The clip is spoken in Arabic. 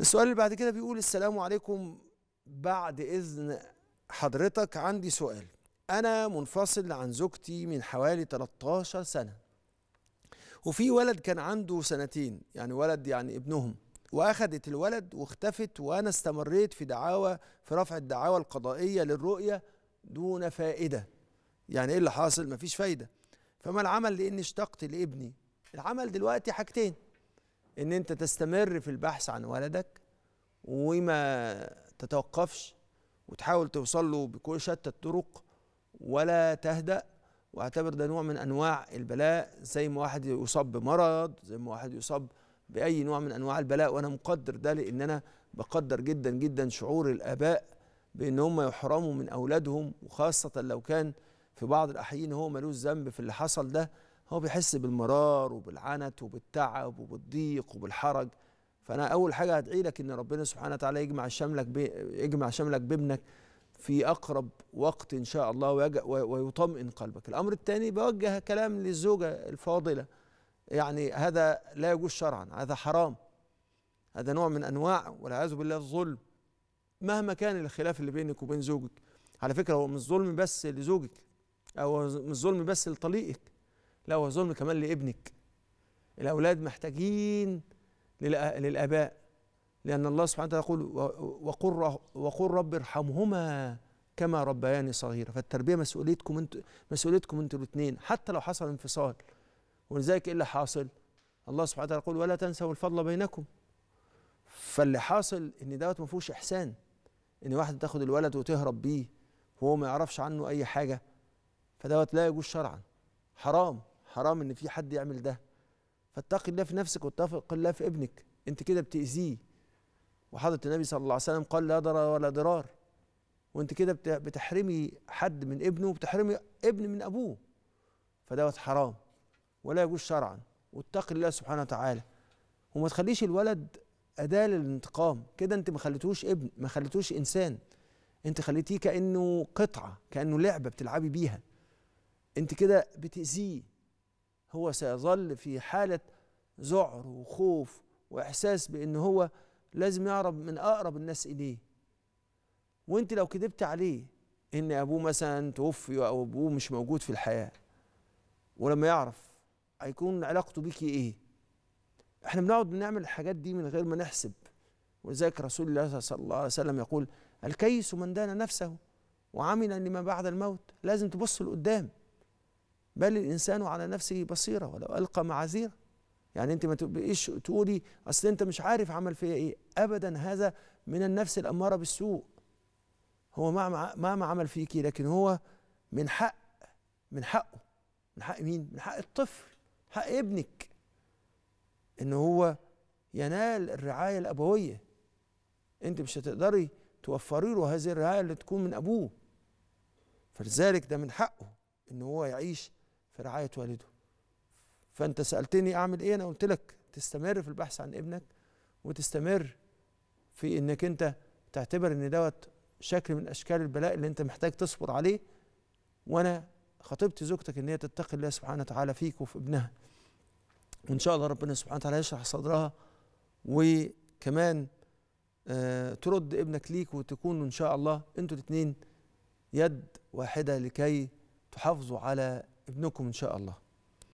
السؤال اللي بعد كده بيقول السلام عليكم بعد إذن حضرتك عندي سؤال أنا منفصل عن زوجتي من حوالي 13 سنة وفي ولد كان عنده سنتين يعني ولد يعني ابنهم وأخدت الولد واختفت وأنا استمريت في دعاوى في رفع الدعاوى القضائية للرؤية دون فائدة يعني إيه اللي حاصل مفيش فايدة فما العمل لأني اشتقت لابني العمل دلوقتي حاجتين ان انت تستمر في البحث عن ولدك وما تتوقفش وتحاول توصل له بكل شتى الطرق ولا تهدأ واعتبر ده نوع من انواع البلاء زي ما واحد يصاب بمرض زي ما واحد يصاب باي نوع من انواع البلاء وانا مقدر ده لان انا بقدر جدا جدا شعور الاباء بان هم يحرموا من اولادهم وخاصه لو كان في بعض الاحيان هو ملوش ذنب في اللي حصل ده هو بيحس بالمرار وبالعنت وبالتعب وبالضيق وبالحرج فانا اول حاجه هدعي لك ان ربنا سبحانه وتعالى يجمع شملك يجمع شملك بابنك في اقرب وقت ان شاء الله ويطمئن قلبك الامر الثاني بوجه كلام للزوجه الفاضله يعني هذا لا يجوز شرعا هذا حرام هذا نوع من انواع والعياذ بالله الظلم مهما كان الخلاف اللي بينك وبين زوجك على فكره هو مش ظلم بس لزوجك او مش ظلم بس لطليقك لا هو ظلم كمان لابنك الأولاد محتاجين للآباء لأن الله سبحانه وتعالى يقول وقل وقل رب ارحمهما كما ربياني صغيرة فالتربية مسؤوليتكم انتوا مسؤوليتكم انتوا الاثنين حتى لو حصل انفصال ولذلك ايه اللي حاصل؟ الله سبحانه وتعالى يقول ولا تنسوا الفضل بينكم فاللي حاصل ان دوت ما فيهوش احسان ان واحده تاخد الولد وتهرب بيه وهو ما يعرفش عنه اي حاجه فدوت لا يجوز شرعا حرام حرام ان في حد يعمل ده فاتقي الله في نفسك واتقي الله في ابنك انت كده بتاذيه وحضره النبي صلى الله عليه وسلم قال لا ضرر ولا ضرار وانت كده بتحرمي حد من ابنه وبتحرمي ابن من ابوه فدوت حرام ولا يجوز شرعا واتقي الله سبحانه وتعالى وما تخليش الولد اداه للانتقام كده انت ما خليتوش ابن ما خليتوش انسان انت خليتيه كانه قطعه كانه لعبه بتلعبي بيها انت كده بتاذيه هو سيظل في حالة ذعر وخوف وإحساس بأن هو لازم يعرف من أقرب الناس إليه وأنت لو كذبت عليه إن أبوه مثلا توفي أو أبوه مش موجود في الحياة ولما يعرف هيكون علاقته بيكي إيه إحنا بنقعد بنعمل الحاجات دي من غير ما نحسب ولذلك رسول الله صلى الله عليه وسلم يقول الكيس من دان نفسه وعمل لما بعد الموت لازم تبص لقدام بل الانسان على نفسه بصيره ولو القى معاذير يعني انت ما تبقيش تقولي اصل انت مش عارف عمل فيا ايه ابدا هذا من النفس الاماره بالسوء هو ما ما عمل فيكي لكن هو من حق من حقه من حق مين من حق الطفل حق ابنك ان هو ينال الرعايه الابويه انت مش هتقدري توفري له هذه الرعايه اللي تكون من ابوه فلذلك ده من حقه ان هو يعيش في رعاية والده فأنت سألتني أعمل إيه أنا قلت لك تستمر في البحث عن ابنك وتستمر في إنك أنت تعتبر إن دوت شكل من أشكال البلاء اللي أنت محتاج تصبر عليه وأنا خطيبتي زوجتك إن هي تتقي الله سبحانه وتعالى فيك وفي ابنها وإن شاء الله ربنا سبحانه وتعالى يشرح صدرها وكمان آه ترد ابنك ليك وتكون إن شاء الله أنتوا الاتنين يد واحدة لكي تحافظوا على ابنكم إن شاء الله